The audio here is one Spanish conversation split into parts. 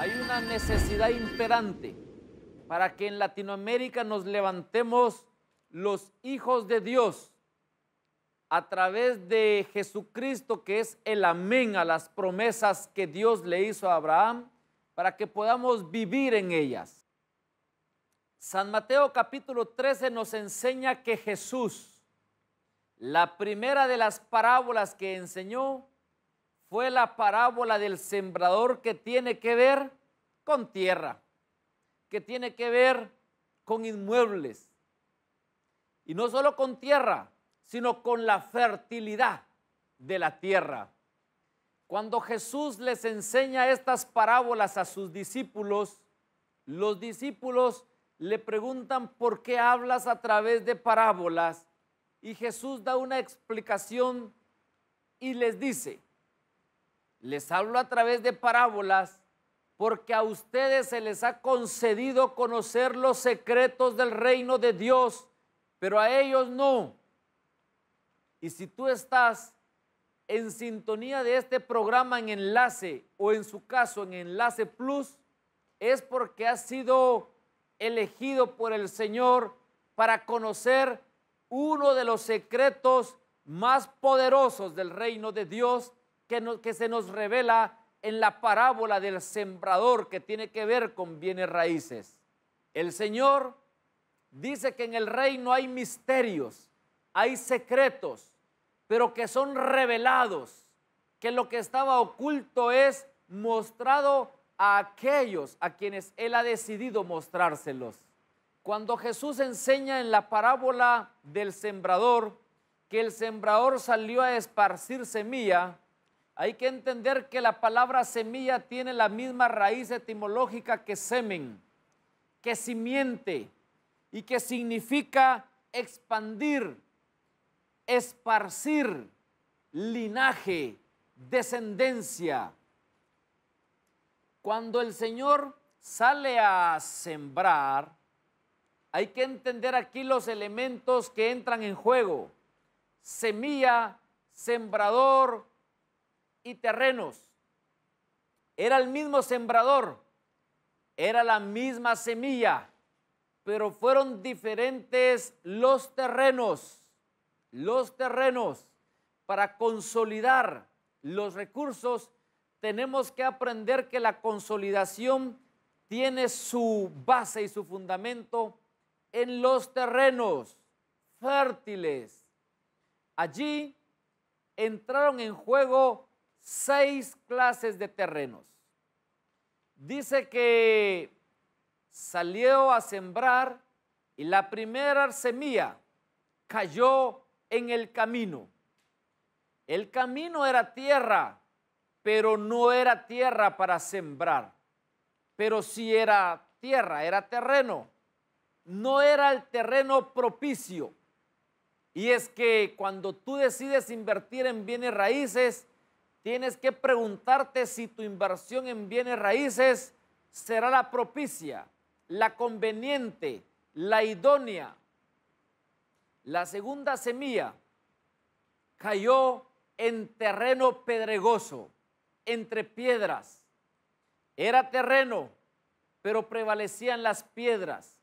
Hay una necesidad imperante para que en Latinoamérica nos levantemos los hijos de Dios a través de Jesucristo, que es el amén a las promesas que Dios le hizo a Abraham, para que podamos vivir en ellas. San Mateo capítulo 13 nos enseña que Jesús, la primera de las parábolas que enseñó, fue la parábola del sembrador que tiene que ver con tierra, que tiene que ver con inmuebles. Y no solo con tierra, sino con la fertilidad de la tierra. Cuando Jesús les enseña estas parábolas a sus discípulos, los discípulos le preguntan por qué hablas a través de parábolas y Jesús da una explicación y les dice, les hablo a través de parábolas porque a ustedes se les ha concedido conocer los secretos del reino de Dios, pero a ellos no. Y si tú estás en sintonía de este programa en Enlace o en su caso en Enlace Plus, es porque has sido elegido por el Señor para conocer uno de los secretos más poderosos del reino de Dios que, se nos revela en la parábola del sembrador que tiene que ver con bienes raíces. El Señor dice que en el reino hay misterios, hay secretos, pero que son revelados, que lo que estaba oculto es mostrado a aquellos a quienes Él ha decidido mostrárselos. Cuando Jesús enseña en la parábola del sembrador que el sembrador salió a esparcir semilla, hay que entender que la palabra semilla tiene la misma raíz etimológica que semen, que simiente y que significa expandir, esparcir, linaje, descendencia. Cuando el Señor sale a sembrar, hay que entender aquí los elementos que entran en juego. Semilla, sembrador, y terrenos. Era el mismo sembrador, era la misma semilla, pero fueron diferentes los terrenos, los terrenos. Para consolidar los recursos, tenemos que aprender que la consolidación tiene su base y su fundamento en los terrenos fértiles. Allí entraron en juego seis clases de terrenos. Dice que salió a sembrar y la primera semilla cayó en el camino. El camino era tierra, pero no era tierra para sembrar. Pero si era tierra, era terreno. No era el terreno propicio. Y es que cuando tú decides invertir en bienes raíces, tienes que preguntarte si tu inversión en bienes raíces será la propicia, la conveniente, la idónea. La segunda semilla cayó en terreno pedregoso, entre piedras. Era terreno, pero prevalecían las piedras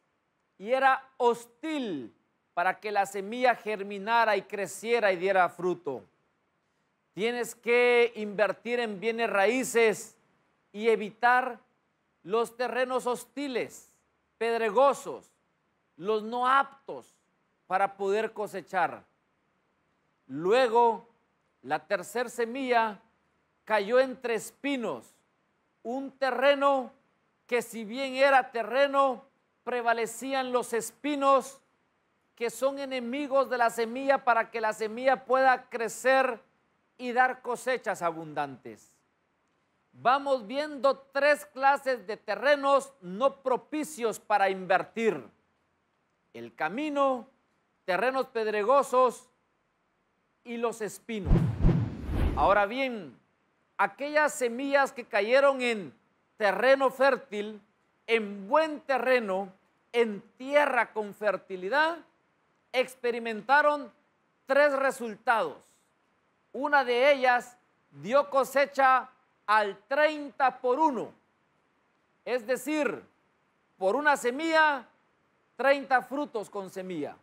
y era hostil para que la semilla germinara y creciera y diera fruto. Tienes que invertir en bienes raíces y evitar los terrenos hostiles, pedregosos, los no aptos para poder cosechar. Luego, la tercer semilla cayó entre espinos, un terreno que si bien era terreno, prevalecían los espinos que son enemigos de la semilla para que la semilla pueda crecer y dar cosechas abundantes. Vamos viendo tres clases de terrenos no propicios para invertir. El camino, terrenos pedregosos y los espinos. Ahora bien, aquellas semillas que cayeron en terreno fértil, en buen terreno, en tierra con fertilidad, experimentaron tres resultados. Una de ellas dio cosecha al 30 por 1. Es decir, por una semilla, 30 frutos con semilla.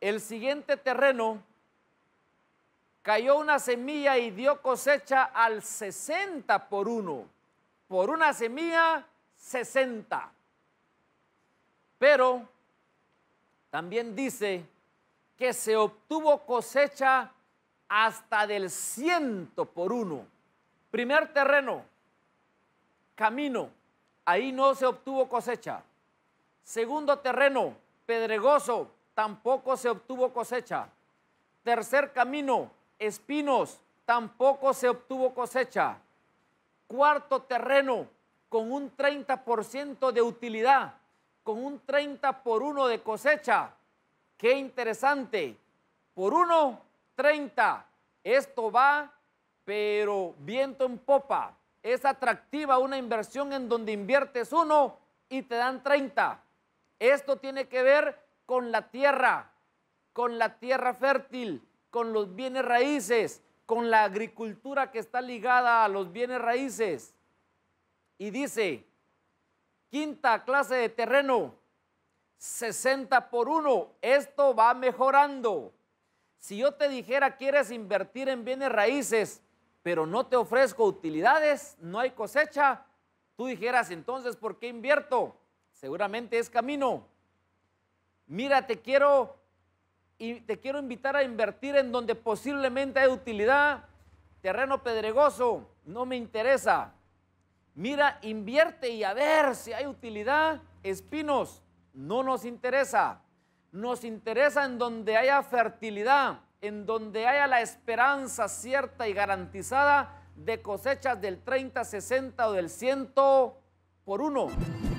El siguiente terreno cayó una semilla y dio cosecha al 60 por 1. Por una semilla, 60. Pero también dice que se obtuvo cosecha hasta del ciento por uno. Primer terreno, camino, ahí no se obtuvo cosecha. Segundo terreno, pedregoso, tampoco se obtuvo cosecha. Tercer camino, espinos, tampoco se obtuvo cosecha. Cuarto terreno, con un 30% de utilidad, con un 30 por uno de cosecha, Qué interesante. Por uno, 1.30. Esto va, pero viento en popa. Es atractiva una inversión en donde inviertes uno y te dan 30. Esto tiene que ver con la tierra, con la tierra fértil, con los bienes raíces, con la agricultura que está ligada a los bienes raíces. Y dice, quinta clase de terreno, 60 por 1. Esto va mejorando. Si yo te dijera quieres invertir en bienes raíces, pero no te ofrezco utilidades, no hay cosecha, tú dijeras entonces, ¿por qué invierto? Seguramente es camino. Mira, te quiero, te quiero invitar a invertir en donde posiblemente hay utilidad. Terreno pedregoso, no me interesa. Mira, invierte y a ver si hay utilidad. Espinos, no nos interesa. Nos interesa en donde haya fertilidad, en donde haya la esperanza cierta y garantizada de cosechas del 30, 60 o del 100 por uno.